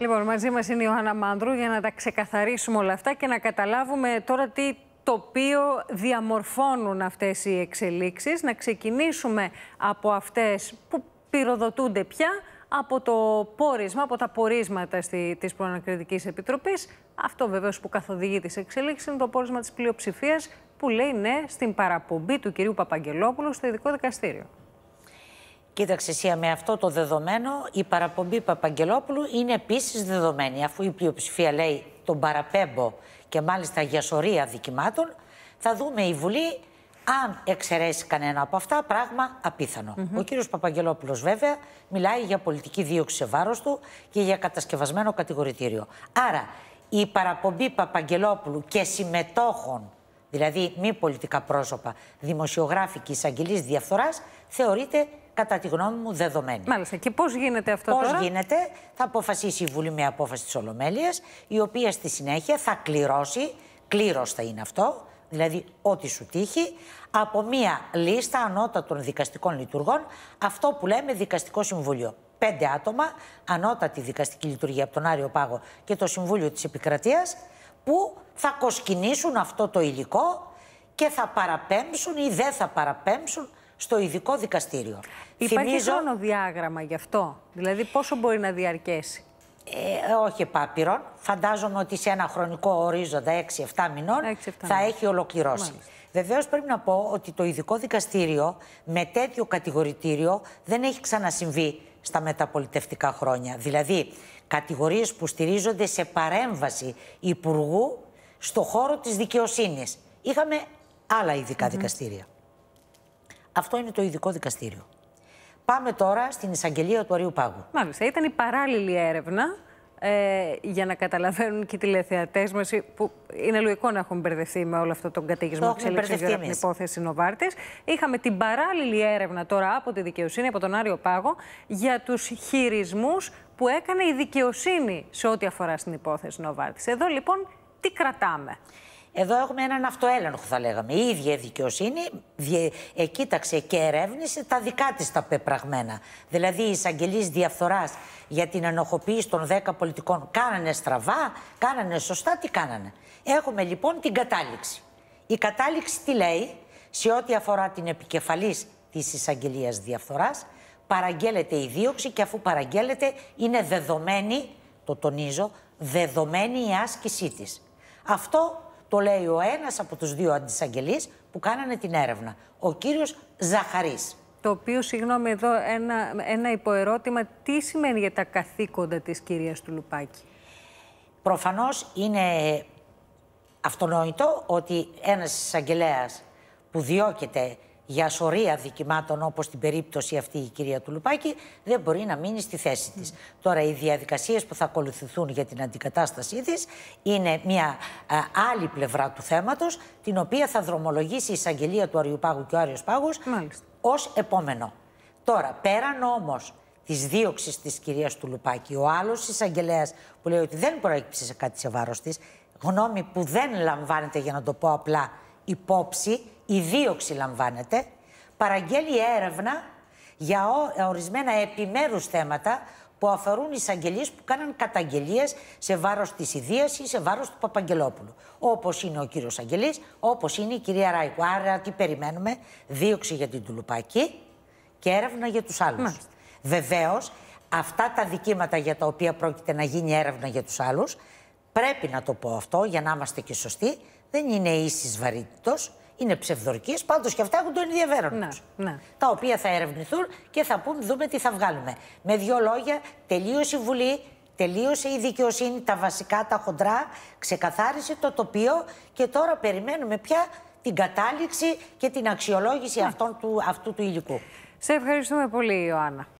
Λοιπόν, μαζί μας είναι η Ιωάννα Μάνδρου για να τα ξεκαθαρίσουμε όλα αυτά και να καταλάβουμε τώρα τι τοπίο διαμορφώνουν αυτές οι εξελίξεις. Να ξεκινήσουμε από αυτές που πυροδοτούνται πια από το πόρισμα, από τα πορίσματα στη, της Προανακριτικής Επιτροπής. Αυτό βεβαίως που καθοδηγεί τις εξελίξεις είναι το πόρισμα της πλειοψηφίας που λέει ναι στην παραπομπή του κυρίου Παπαγγελόπουλου στο ειδικό δικαστήριο. Κοίταξε εσύ, με αυτό το δεδομένο η παραπομπή Παπαγγελόπουλου είναι επίσης δεδομένη. Αφού η πλειοψηφία λέει τον παραπέμπω και μάλιστα για σωρία δικημάτων, θα δούμε η Βουλή αν εξαιρέσει κανένα από αυτά, πράγμα απίθανο. Ο κύριος Παπαγγελόπουλος, βέβαια, μιλάει για πολιτική δίωξη σε βάρος του και για κατασκευασμένο κατηγορητήριο. Άρα, η παραπομπή Παπαγγελόπουλου και συμμετόχων δηλαδή μη πολιτικά πρόσωπα, δημοσιογράφοι και εισαγγελεί διαφθοράς, θεωρείται κατά τη γνώμη μου δεδομένη. Μάλιστα. Και πώς γίνεται αυτό τώρα. Πώ γίνεται, θα αποφασίσει η Βουλή με απόφαση της Ολομέλειας, η οποία στη συνέχεια θα κληρώσει, κλήρω θα είναι αυτό, δηλαδή ό,τι σου τύχει, από μία λίστα ανώτατων δικαστικών λειτουργών, αυτό που λέμε δικαστικό συμβούλιο. Πέντε άτομα, ανώτατη δικαστική λειτουργία από τον Άριο Πάγο και το Συμβούλιο της Επικρατείας που θα κοσκινήσουν αυτό το υλικό και θα παραπέμψουν ή δεν θα παραπέμψουν στο ειδικό δικαστήριο. Υπάρχει Θυμίζω... διάγραμμα γι' αυτό, δηλαδή πόσο μπορεί να διαρκέσει. Ε, όχι επάπειρον. Φαντάζομαι ότι σε ένα χρονικό ορίζοντα 6-7 μηνών θα έχει ολοκληρώσει. Βεβαίως πρέπει να πω ότι το ειδικό δικαστήριο με τέτοιο κατηγορητήριο δεν έχει ξανασυμβεί στα μεταπολιτευτικά χρόνια. Δηλαδή, κατηγορίες που στηρίζονται σε παρέμβαση υπουργού στο χώρο της δικαιοσύνης. Είχαμε άλλα ειδικά δικαστήρια. Αυτό είναι το ειδικό δικαστήριο. Πάμε τώρα στην εισαγγελία του Αριού Πάγου. Μάλιστα, ήταν η παράλληλη έρευνα ε, για να καταλαβαίνουν και οι τηλεθεατές μας, που είναι λογικό να έχουν μπερδευτεί με όλο αυτό τον κατηγισμό τη έξελιξε από την υπόθεση Νοβάρτη. Είχαμε την παράλληλη έρευνα τώρα από τη δικαιοσύνη, από τον Άριο Πάγο, για τους χειρισμούς που έκανε η δικαιοσύνη σε ό,τι αφορά στην υπόθεση Νοβάρτη. Εδώ λοιπόν τι κρατάμε. Εδώ έχουμε έναν αυτοέλεγχο, θα λέγαμε. Η ίδια δικαιοσύνη διε... Ε, και ερεύνησε τα δικά της τα πεπραγμένα. Δηλαδή, οι εισαγγελεί διαφθοράς για την ενοχοποίηση των 10 πολιτικών κάνανε στραβά, κάνανε σωστά, τι κάνανε. Έχουμε λοιπόν την κατάληξη. Η κατάληξη τι λέει σε ό,τι αφορά την επικεφαλής της εισαγγελίας διαφθοράς, παραγγέλλεται η δίωξη και αφού παραγγέλλεται είναι δεδομένη, το τονίζω, δεδομένη η άσκησή της. Αυτό το λέει ο ένας από τους δύο αντισαγγελείς που κάνανε την έρευνα, ο κύριος Ζαχαρής. Το οποίο, συγγνώμη εδώ, ένα, ένα υποερώτημα, τι σημαίνει για τα καθήκοντα της κυρίας του Λουπάκη. Προφανώς είναι αυτονόητο ότι ένας εισαγγελέας που διώκεται για σωρία δικημάτων όπως την περίπτωση αυτή η κυρία Τουλουπάκη, δεν μπορεί να μείνει στη θέση της. Τώρα, οι διαδικασίες που θα ακολουθηθούν για την αντικατάστασή της είναι μια ε, άλλη πλευρά του θέματος, την οποία θα δρομολογήσει η εισαγγελία του πάγου και ο Άριος Πάγου ως επόμενο. Τώρα, πέραν όμως της δίωξης της κυρίας Τουλουπάκη, ο άλλος εισαγγελέας που λέει ότι δεν προέκυψε σε κάτι σε βάρος της, γνώμη που δεν λαμβάνεται για να το πω απλά υπόψη, η δίωξη λαμβάνεται, παραγγέλει έρευνα για ε, ορισμένα επιμέρους θέματα που αφορούν εισαγγελίες που κάναν καταγγελίες σε βάρος της Ιδίας ή σε βάρος του Παπαγγελόπουλου. Όπως είναι ο κύριος Αγγελής, όπως είναι η κυρία Ράικου. Άρα, τι περιμένουμε, δίωξη για την Τουλουπάκη και έρευνα για τους άλλους. Βεβαίως, αυτά τα δικήματα για τα οποία πρόκειται να γίνει έρευνα για τους άλλους πρέπει να το πω αυτό για να είμαστε και σωστοί, δεν είναι ίσης βαρύτητος, είναι ψευδορκής. Πάντως και αυτά έχουν τον ενδιαφέρον ναι, ναι, Τα οποία θα ερευνηθούν και θα πούν δούμε τι θα βγάλουμε. Με δύο λόγια, τελείωσε η Βουλή, τελείωσε η δικαιοσύνη, τα βασικά, τα χοντρά, ξεκαθάρισε το τοπίο και τώρα περιμένουμε πια την κατάληξη και την αξιολόγηση ναι. αυτού του υλικού. Σε ευχαριστούμε πολύ, Ιωάννα.